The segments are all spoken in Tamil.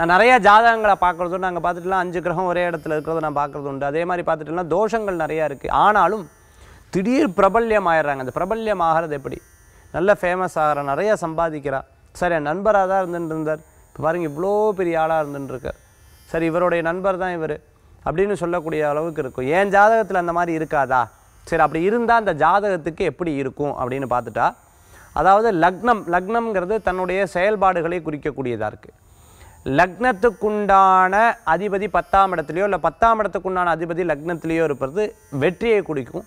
நான் நிறையா ஜாதகங்களை பார்க்குறதும் நாங்கள் பார்த்துட்டுலாம் அஞ்சு கிரகம் ஒரே இடத்துல இருக்கிறத நான் பார்க்குறது உண்டு அதே மாதிரி பார்த்துட்டுலாம் தோஷங்கள் நிறையா இருக்குது ஆனாலும் திடீர் பிரபல்யம் ஆயிடுறாங்க அந்த பிரபல்யம் ஆகிறது எப்படி நல்ல ஃபேமஸ் ஆகிற நிறையா சம்பாதிக்கிறா சரி என் நண்பராக தான் இருந்துட்டு இருந்தார் இப்போ பாருங்கள் இவ்வளோ பெரிய ஆளாக இருந்துட்டுருக்கார் சரி இவருடைய நண்பர் தான் இவர் அப்படின்னு சொல்லக்கூடிய அளவுக்கு இருக்கும் என் ஜாதகத்தில் அந்த மாதிரி இருக்காதா சரி அப்படி இருந்தால் அந்த ஜாதகத்துக்கு எப்படி இருக்கும் அப்படின்னு பார்த்துட்டா அதாவது லக்னம் லக்னம்ங்கிறது தன்னுடைய செயல்பாடுகளை குறிக்கக்கூடியதாக இருக்குது லக்னத்துக்குண்டான அதிபதி பத்தாம் இடத்துலையோ இல்லை பத்தாம் இடத்துக்குண்டான அதிபதி லக்னத்துலேயோ இருப்பது வெற்றியை குடிக்கும்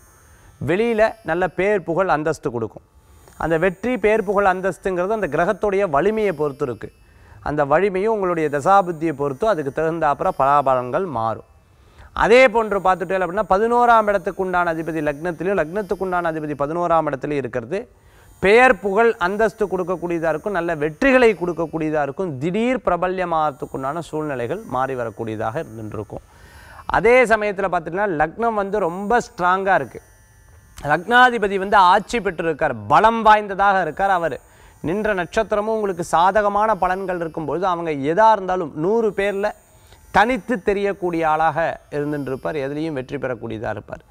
வெளியில் நல்ல பேர் புகழ் அந்தஸ்து கொடுக்கும் அந்த வெற்றி பேர் புகழ் அந்தஸ்துங்கிறது அந்த கிரகத்துடைய வலிமையை பொறுத்து இருக்குது அந்த வலிமையும் உங்களுடைய தசாபுத்தியை பொறுத்தும் அதுக்கு தகுந்த அப்புறம் பலாபலங்கள் மாறும் அதே போன்று பார்த்துட்டேன் அப்படின்னா பதினோராம் இடத்துக்குண்டான அதிபதி லக்னத்திலையும் லக்னத்துக்குண்டான அதிபதி பதினோராம் இடத்துலையும் இருக்கிறது பெயர் புகழ் அந்தஸ்து கொடுக்கக்கூடியதாக இருக்கும் நல்ல வெற்றிகளை கொடுக்கக்கூடியதாக இருக்கும் திடீர் பிரபல்யமாகறதுக்குண்டான சூழ்நிலைகள் மாறி வரக்கூடியதாக இருந்துருக்கும் அதே சமயத்தில் பார்த்திங்கன்னா லக்னம் வந்து ரொம்ப ஸ்ட்ராங்காக இருக்குது லக்னாதிபதி வந்து ஆட்சி பெற்றிருக்கார் பலம் வாய்ந்ததாக இருக்கார் அவர் நின்ற நட்சத்திரமும் உங்களுக்கு சாதகமான பலன்கள் இருக்கும்பொழுது அவங்க எதாக இருந்தாலும் நூறு பேரில் தனித்து தெரியக்கூடிய ஆளாக இருந்துருப்பார் எதுலேயும் வெற்றி பெறக்கூடியதாக இருப்பார்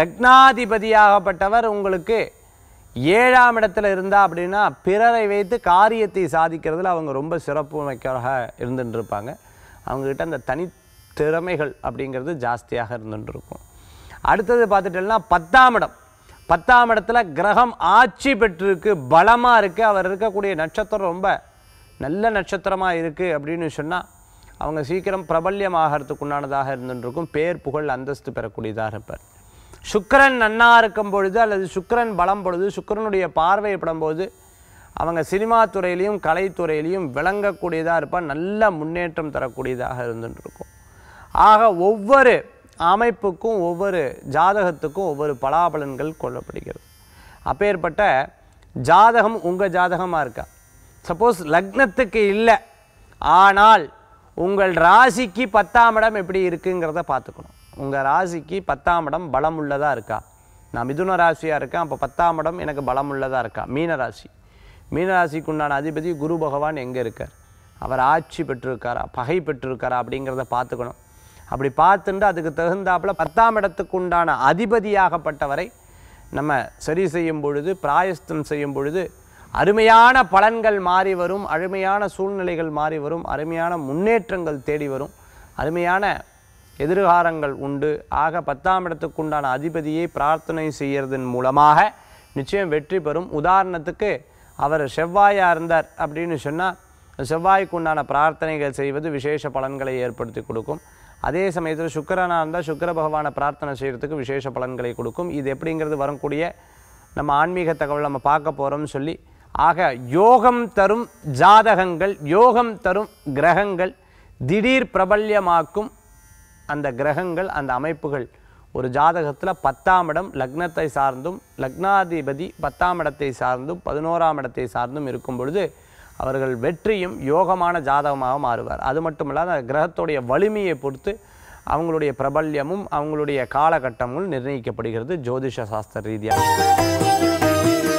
லக்னாதிபதியாகப்பட்டவர் உங்களுக்கு ஏழாம் இடத்துல இருந்தா அப்படின்னா பிறரை வைத்து காரியத்தை சாதிக்கிறதுல அவங்க ரொம்ப சிறப்புமைக்காக இருந்துட்டு இருப்பாங்க அவங்கக்கிட்ட அந்த தனித்திறமைகள் அப்படிங்கிறது ஜாஸ்தியாக இருந்துட்டு இருக்கும் அடுத்தது பார்த்துட்டோம்னா பத்தாம் இடம் பத்தாம் இடத்துல கிரகம் ஆட்சி பெற்றிருக்கு பலமாக இருக்குது அவர் இருக்கக்கூடிய நட்சத்திரம் ரொம்ப நல்ல நட்சத்திரமாக இருக்குது அப்படின்னு சொன்னால் அவங்க சீக்கிரம் பிரபல்யம் ஆகிறதுக்குண்டானதாக இருந்துருக்கும் பேர் புகழ் அந்தஸ்து பெறக்கூடியதாக இருப்பார் சுக்கரன் நன்னாக இருக்கும் பொழுது அல்லது சுக்கரன் பலம் பொழுது சுக்கரனுடைய பார்வையப்படும்போது அவங்க சினிமா துறையிலையும் கலைத்துறையிலையும் விளங்கக்கூடியதாக இருப்பால் நல்ல முன்னேற்றம் தரக்கூடியதாக இருந்துட்டுருக்கும் ஆக ஒவ்வொரு அமைப்புக்கும் ஒவ்வொரு ஜாதகத்துக்கும் ஒவ்வொரு பலாபலன்கள் கொள்ளப்படுகிறது அப்பேற்பட்ட ஜாதகம் உங்கள் ஜாதகமாக இருக்கா சப்போஸ் லக்னத்துக்கு இல்லை ஆனால் உங்கள் ராசிக்கு பத்தாம் இடம் எப்படி இருக்குங்கிறத பார்த்துக்கணும் உங்கள் ராசிக்கு பத்தாம் இடம் பலம் உள்ளதாக இருக்கா நான் மிதுன ராசியாக இருக்கேன் அப்போ பத்தாம் இடம் எனக்கு பலம் உள்ளதாக இருக்கா மீன ராசி மீன ராசிக்கு உண்டான அதிபதி குரு பகவான் எங்கே இருக்கார் அவர் ஆட்சி பெற்றிருக்காரா பகை பெற்றிருக்காரா அப்படிங்கிறத பார்த்துக்கணும் அப்படி பார்த்துட்டு அதுக்கு தகுந்தாப்பில் பத்தாம் இடத்துக்கு உண்டான அதிபதியாகப்பட்டவரை நம்ம சரி செய்யும் பொழுது பிராயஸ்தம் செய்யும் பொழுது அருமையான பலன்கள் மாறி வரும் அருமையான சூழ்நிலைகள் மாறி வரும் அருமையான முன்னேற்றங்கள் தேடி வரும் அருமையான எதிர்காரங்கள் உண்டு ஆக பத்தாம் இடத்துக்குண்டான அதிபதியை பிரார்த்தனை செய்கிறதன் மூலமாக நிச்சயம் வெற்றி பெறும் உதாரணத்துக்கு அவர் செவ்வாயாக இருந்தார் அப்படின்னு சொன்னால் செவ்வாய்க்குண்டான பிரார்த்தனைகள் செய்வது விசேஷ பலன்களை ஏற்படுத்தி கொடுக்கும் அதே சமயத்தில் சுக்கரனாக இருந்தால் சுக்கர பகவானை பிரார்த்தனை செய்கிறதுக்கு விசேஷ பலன்களை கொடுக்கும் இது எப்படிங்கிறது வரக்கூடிய நம்ம ஆன்மீக தகவல் நம்ம பார்க்க போகிறோம்னு சொல்லி ஆக யோகம் தரும் ஜாதகங்கள் யோகம் தரும் கிரகங்கள் திடீர் பிரபல்யமாக்கும் அந்த கிரகங்கள் அந்த அமைப்புகள் ஒரு ஜாதகத்தில் பத்தாம் இடம் லக்னத்தை சார்ந்தும் லக்னாதிபதி பத்தாம் இடத்தை சார்ந்தும் பதினோராம் இடத்தை சார்ந்தும் இருக்கும் பொழுது அவர்கள் வெற்றியும் யோகமான ஜாதகமாக மாறுவார் அது மட்டும் இல்லாத கிரகத்துடைய வலிமையை பொறுத்து அவங்களுடைய பிரபல்யமும் அவங்களுடைய காலகட்டமும் நிர்ணயிக்கப்படுகிறது ஜோதிஷ சாஸ்திர ரீதியாக